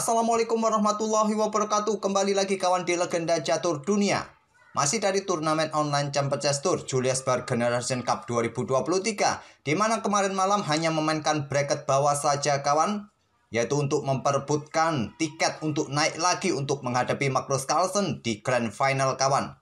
Assalamualaikum warahmatullahi wabarakatuh Kembali lagi kawan di Legenda Catur Dunia Masih dari turnamen online Champions Tour Julius Bar Generation Cup 2023 di mana kemarin malam hanya memainkan bracket bawah saja kawan Yaitu untuk memperebutkan tiket untuk naik lagi untuk menghadapi Magnus Carlsen di Grand Final kawan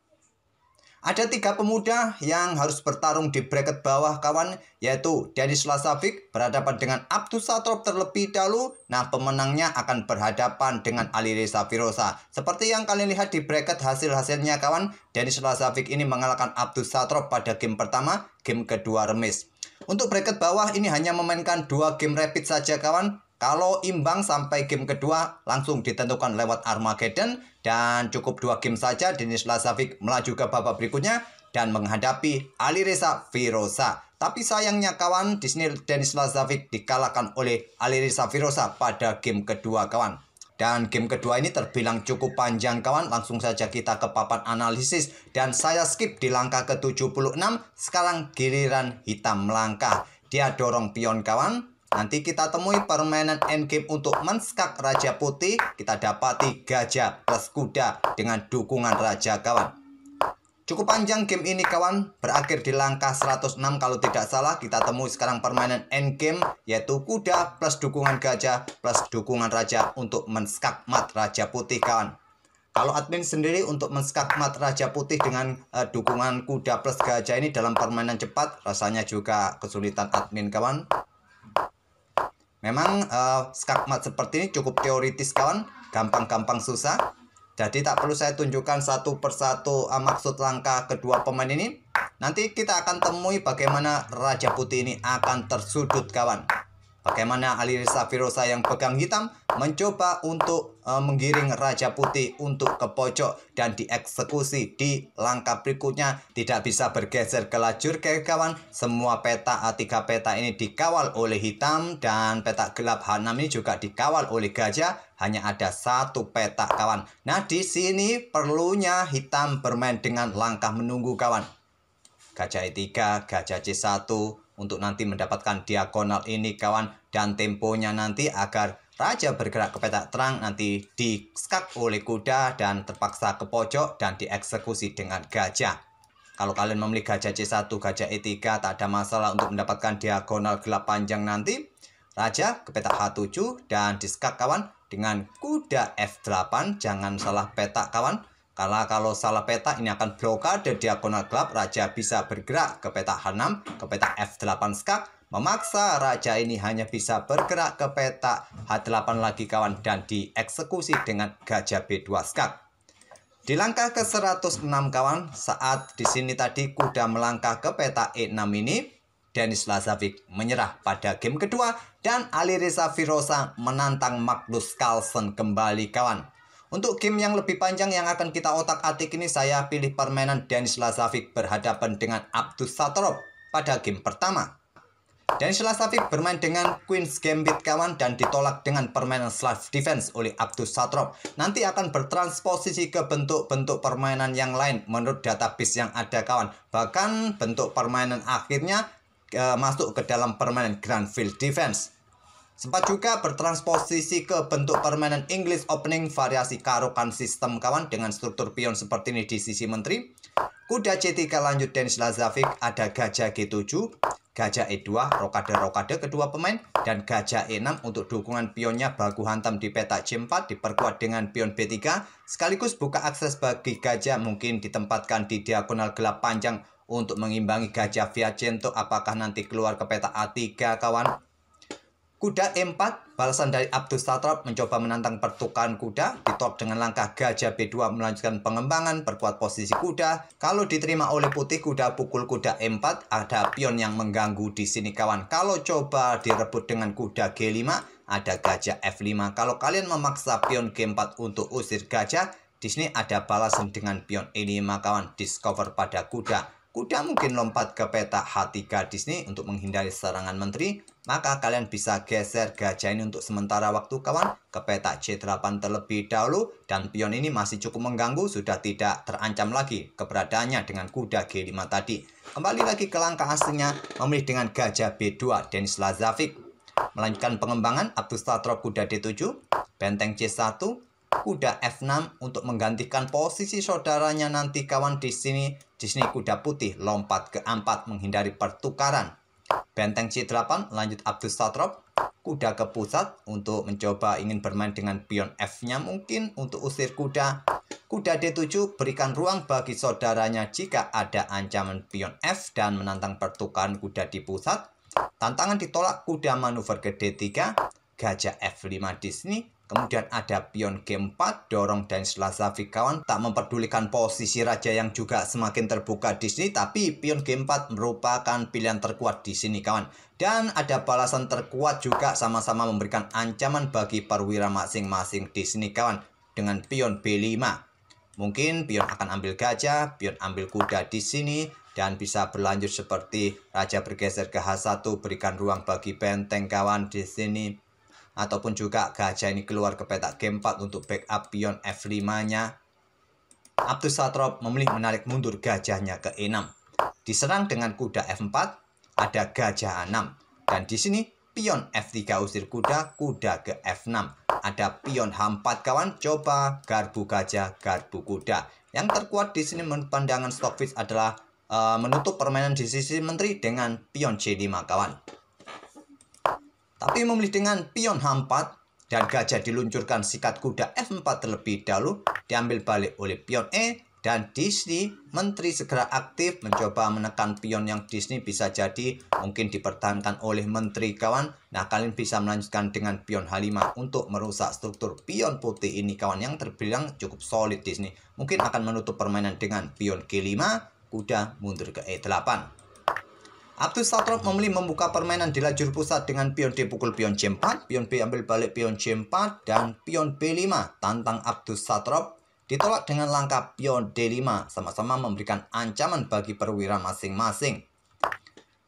ada tiga pemuda yang harus bertarung di bracket bawah kawan, yaitu Denis Slasavik berhadapan dengan Abdus Satrop terlebih dahulu. Nah, pemenangnya akan berhadapan dengan Ali Reza Firosa. Seperti yang kalian lihat di bracket hasil-hasilnya kawan, Denis Slasavik ini mengalahkan Abdus Satrop pada game pertama, game kedua remis. Untuk bracket bawah ini hanya memainkan dua game rapid saja kawan. Kalau imbang sampai game kedua langsung ditentukan lewat Armageddon dan cukup dua game saja Denis Lazavic melaju ke babak berikutnya dan menghadapi Ali Reza Firosa. Tapi sayangnya kawan, di sini Denis Lazavik dikalahkan oleh Ali Reza Firosa pada game kedua kawan. Dan game kedua ini terbilang cukup panjang kawan Langsung saja kita ke papan analisis Dan saya skip di langkah ke-76 Sekarang giliran hitam melangkah Dia dorong pion kawan Nanti kita temui permainan endgame untuk menskak Raja Putih. Kita dapati gajah plus kuda dengan dukungan Raja kawan. Cukup panjang game ini kawan, berakhir di langkah 106 kalau tidak salah. Kita temui sekarang permainan endgame yaitu kuda plus dukungan gajah plus dukungan raja untuk menskak mat Raja Putih kawan. Kalau admin sendiri untuk mat Raja Putih dengan uh, dukungan kuda plus gajah ini dalam permainan cepat rasanya juga kesulitan admin kawan. Memang uh, skakmat seperti ini cukup teoritis kawan, gampang-gampang susah. Jadi tak perlu saya tunjukkan satu persatu uh, maksud langkah kedua pemain ini. Nanti kita akan temui bagaimana Raja Putih ini akan tersudut kawan. Bagaimana Alir Safirosa yang pegang hitam mencoba untuk e, menggiring Raja Putih untuk ke pojok dan dieksekusi di langkah berikutnya tidak bisa bergeser ke lajur ke kawan. Semua peta A3 peta ini dikawal oleh hitam dan peta gelap H6 ini juga dikawal oleh gajah hanya ada satu peta kawan. Nah di sini perlunya hitam bermain dengan langkah menunggu kawan. Gajah E3, gajah C1, untuk nanti mendapatkan diagonal ini kawan dan temponya nanti agar raja bergerak ke petak terang nanti diskak oleh kuda dan terpaksa ke pojok dan dieksekusi dengan gajah. Kalau kalian memilih gajah C1, gajah E3 tak ada masalah untuk mendapatkan diagonal gelap panjang nanti. Raja ke petak H7 dan diskak kawan dengan kuda F8 jangan salah petak kawan karena kalau salah peta ini akan blokade diagonal gelap, raja bisa bergerak ke peta H6, ke peta F8 skak, memaksa raja ini hanya bisa bergerak ke peta H8 lagi kawan dan dieksekusi dengan gajah B2 skak. Di langkah ke-106 kawan, saat di sini tadi kuda melangkah ke peta E6 ini, Denis Lazavik menyerah pada game kedua dan Alireza Firosa menantang Magnus Carlsen kembali kawan. Untuk game yang lebih panjang yang akan kita otak-atik ini saya pilih permainan Denis Lazavic berhadapan dengan Abdus Satorov pada game pertama. Denis Lazavic bermain dengan Queen's Gambit kawan dan ditolak dengan permainan slash defense oleh Abdus Satorov. Nanti akan bertransposisi ke bentuk-bentuk permainan yang lain menurut database yang ada kawan. Bahkan bentuk permainan akhirnya e, masuk ke dalam permainan Grand Field Defense. Sempat juga bertransposisi ke bentuk permanent English opening variasi karokan sistem kawan dengan struktur pion seperti ini di sisi menteri. Kuda C3 lanjut dan Lazavik ada gajah G7, gajah E2, rokade-rokade kedua pemain, dan gajah E6 untuk dukungan pionnya baku hantam di peta C4 diperkuat dengan pion B3, sekaligus buka akses bagi gajah mungkin ditempatkan di diagonal gelap panjang untuk mengimbangi gajah Viacento apakah nanti keluar ke peta A3 kawan Kuda E4, balasan dari Abdus Satrap mencoba menantang pertukaran kuda, ditop dengan langkah gajah B2 melanjutkan pengembangan, perkuat posisi kuda. Kalau diterima oleh putih, kuda pukul kuda E4, ada pion yang mengganggu di sini kawan. Kalau coba direbut dengan kuda G5, ada gajah F5. Kalau kalian memaksa pion G4 untuk usir gajah, di sini ada balasan dengan pion E5 kawan, discover pada kuda kuda mungkin lompat ke peta hati gadis nih untuk menghindari serangan menteri, maka kalian bisa geser gajah ini untuk sementara waktu kawan ke peta C8 terlebih dahulu dan pion ini masih cukup mengganggu sudah tidak terancam lagi keberadaannya dengan kuda G5 tadi. Kembali lagi ke langkah aslinya memilih dengan gajah B2 Denis Lazavik. Melanjutkan pengembangan Abdul Satrop kuda D7, benteng C1, kuda F6 untuk menggantikan posisi saudaranya nanti kawan di sini di sini kuda putih lompat ke empat menghindari pertukaran. Benteng C8 lanjut Abdul Satrop. Kuda ke pusat untuk mencoba ingin bermain dengan pion F-nya mungkin untuk usir kuda. Kuda D7 berikan ruang bagi saudaranya jika ada ancaman pion F dan menantang pertukaran kuda di pusat. Tantangan ditolak kuda manuver ke D3 gajah F5 sini kemudian ada pion G4, dorong dan selasa kawan tak memperdulikan posisi raja yang juga semakin terbuka di sini, tapi pion G4 merupakan pilihan terkuat di sini kawan. Dan ada balasan terkuat juga sama-sama memberikan ancaman bagi perwira masing-masing di sini kawan dengan pion B5. Mungkin pion akan ambil gajah, pion ambil kuda di sini, dan bisa berlanjut seperti raja bergeser ke H1 berikan ruang bagi benteng kawan di sini ataupun juga gajah ini keluar ke petak G4 untuk backup pion F5-nya. Abdus Satrop memilih menarik mundur gajahnya ke E6. Diserang dengan kuda F4, ada gajah A6. Dan di sini pion F3 usir kuda, kuda ke F6. Ada pion H4 kawan, coba garbu gajah, garbu kuda. Yang terkuat di sini menurut pandangan Stockfish adalah uh, menutup permainan di sisi menteri dengan pion C5 kawan. Tapi memilih dengan pion H4 dan gajah diluncurkan sikat kuda F4 terlebih dahulu diambil balik oleh pion E dan Disney menteri segera aktif mencoba menekan pion yang Disney bisa jadi mungkin dipertahankan oleh menteri kawan nah kalian bisa melanjutkan dengan pion H5 untuk merusak struktur pion putih ini kawan yang terbilang cukup solid Disney mungkin akan menutup permainan dengan pion G5 kuda mundur ke E8 Abdul Satron memilih membuka permainan di lajur pusat dengan pion D pukul pion C4, pion B ambil balik pion C4, dan pion B5 tantang Abdul Satron ditolak dengan langkah pion D5 sama-sama memberikan ancaman bagi perwira masing-masing.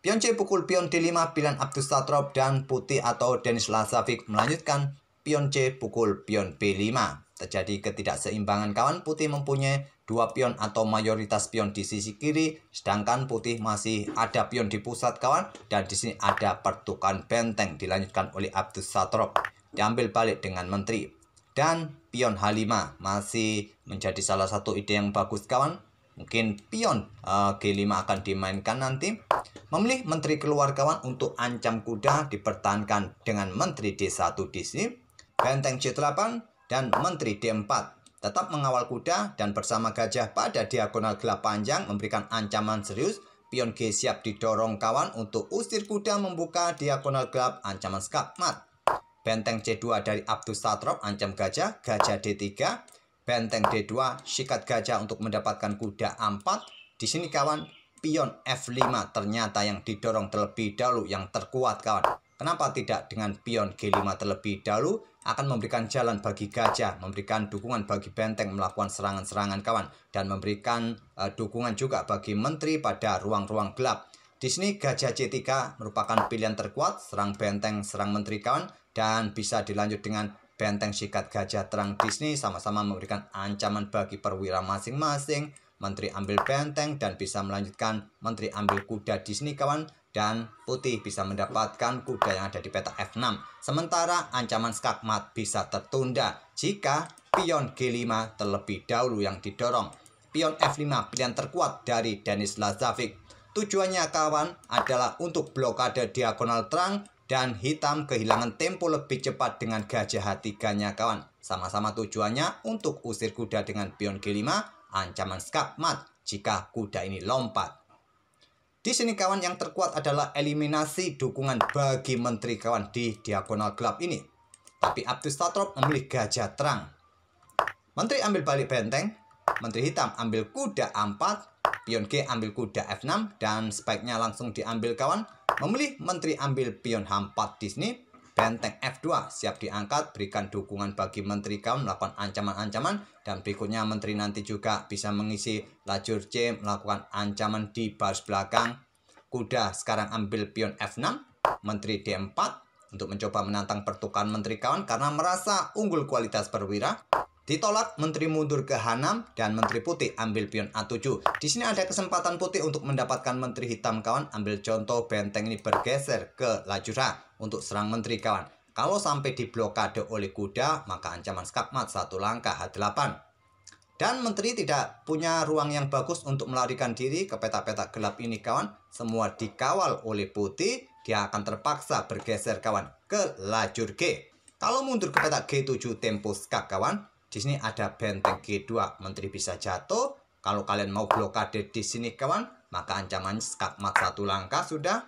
Pion C pukul pion D5 pilihan Abdul Satrop dan Putih atau Denis Lasavik melanjutkan pion C pukul pion B5. Terjadi ketidakseimbangan kawan putih mempunyai dua pion atau mayoritas pion di sisi kiri, sedangkan putih masih ada pion di pusat kawan, dan di sini ada pertukaran benteng dilanjutkan oleh Abdus Satrop. Diambil balik dengan menteri. Dan pion H5 masih menjadi salah satu ide yang bagus kawan. Mungkin pion uh, eh, G5 akan dimainkan nanti. Memilih menteri keluar kawan untuk ancam kuda dipertahankan dengan menteri D1 di sini. Benteng C8 dan menteri D4 tetap mengawal kuda dan bersama gajah pada diagonal gelap panjang memberikan ancaman serius. Pion G siap didorong kawan untuk usir kuda membuka diagonal gelap ancaman skakmat. Benteng C2 dari Abdus Satrop ancam gajah, gajah D3. Benteng D2 sikat gajah untuk mendapatkan kuda A4. Di sini kawan, pion F5 ternyata yang didorong terlebih dahulu yang terkuat kawan. Kenapa tidak dengan pion G5 terlebih dahulu? akan memberikan jalan bagi gajah, memberikan dukungan bagi benteng melakukan serangan-serangan kawan, dan memberikan uh, dukungan juga bagi menteri pada ruang-ruang gelap. Di sini gajah C3 merupakan pilihan terkuat, serang benteng, serang menteri kawan, dan bisa dilanjut dengan benteng sikat gajah terang Disney sama-sama memberikan ancaman bagi perwira masing-masing, menteri ambil benteng dan bisa melanjutkan menteri ambil kuda Disney kawan dan putih bisa mendapatkan kuda yang ada di peta F6. Sementara ancaman skakmat bisa tertunda jika pion G5 terlebih dahulu yang didorong. Pion F5 pilihan terkuat dari Denis Lazavik. Tujuannya kawan adalah untuk blokade diagonal terang dan hitam kehilangan tempo lebih cepat dengan gajah h kawan. Sama-sama tujuannya untuk usir kuda dengan pion G5, ancaman skakmat jika kuda ini lompat. Di sini kawan yang terkuat adalah eliminasi dukungan bagi menteri kawan di diagonal gelap ini. Tapi Abdus Tatrop memilih gajah terang. Menteri ambil balik benteng, menteri hitam ambil kuda A4, pion G ambil kuda F6, dan speknya langsung diambil kawan. Memilih menteri ambil pion H4 di sini, Benteng F2 siap diangkat, berikan dukungan bagi Menteri KAM melakukan ancaman-ancaman dan berikutnya Menteri nanti juga bisa mengisi lajur C melakukan ancaman di baris belakang. Kuda sekarang ambil pion F6, Menteri D4 untuk mencoba menantang pertukaran Menteri Kawan karena merasa unggul kualitas perwira. Ditolak Menteri mundur ke Hanam dan Menteri Putih ambil pion A7. Di sini ada kesempatan Putih untuk mendapatkan Menteri Hitam kawan. Ambil contoh benteng ini bergeser ke Lajura untuk serang Menteri kawan. Kalau sampai diblokade oleh kuda, maka ancaman skakmat satu langkah H8. Dan Menteri tidak punya ruang yang bagus untuk melarikan diri ke peta-peta gelap ini kawan. Semua dikawal oleh Putih, dia akan terpaksa bergeser kawan ke lajur G. Kalau mundur ke peta G7 tempo skak kawan, di sini ada benteng G2, menteri bisa jatuh. Kalau kalian mau blokade di sini kawan, maka ancaman skakmat satu langkah sudah.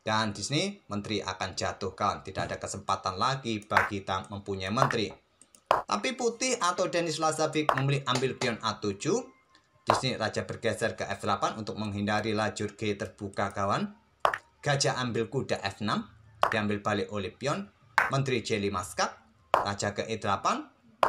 Dan di sini menteri akan jatuh kawan, tidak ada kesempatan lagi bagi kita mempunyai menteri. Tapi putih atau Denis Lazavik memilih ambil pion A7. Di sini raja bergeser ke F8 untuk menghindari lajur G terbuka kawan. Gajah ambil kuda F6, diambil balik oleh pion, menteri Jelly 5 skak, Raja ke E8,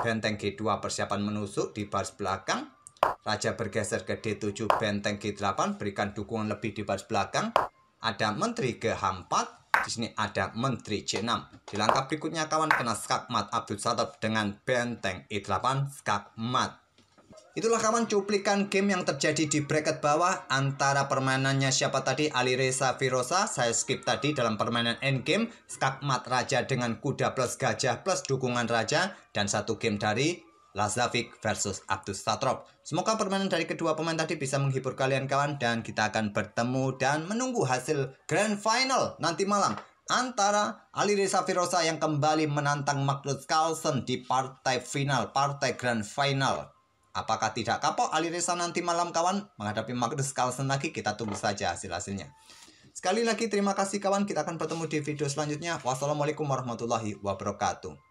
benteng G2 persiapan menusuk di baris belakang. Raja bergeser ke D7, benteng G8, berikan dukungan lebih di baris belakang. Ada menteri ke H4, di sini ada menteri C6. Di langkah berikutnya kawan kena skakmat Abdul Satab dengan benteng E8 skakmat. Itulah kawan cuplikan game yang terjadi di bracket bawah antara permainannya siapa tadi Ali Alireza Firosa saya skip tadi dalam permainan end game skakmat raja dengan kuda plus gajah plus dukungan raja dan satu game dari Lazavik versus Abdus Satrop. Semoga permainan dari kedua pemain tadi bisa menghibur kalian kawan dan kita akan bertemu dan menunggu hasil grand final nanti malam antara Ali Reza Firosa yang kembali menantang Magnus Carlsen di partai final, partai grand final. Apakah tidak kapok Alireza nanti malam kawan? Menghadapi Magnus Carlsen lagi kita tunggu saja hasil-hasilnya. Sekali lagi terima kasih kawan, kita akan bertemu di video selanjutnya. Wassalamualaikum warahmatullahi wabarakatuh.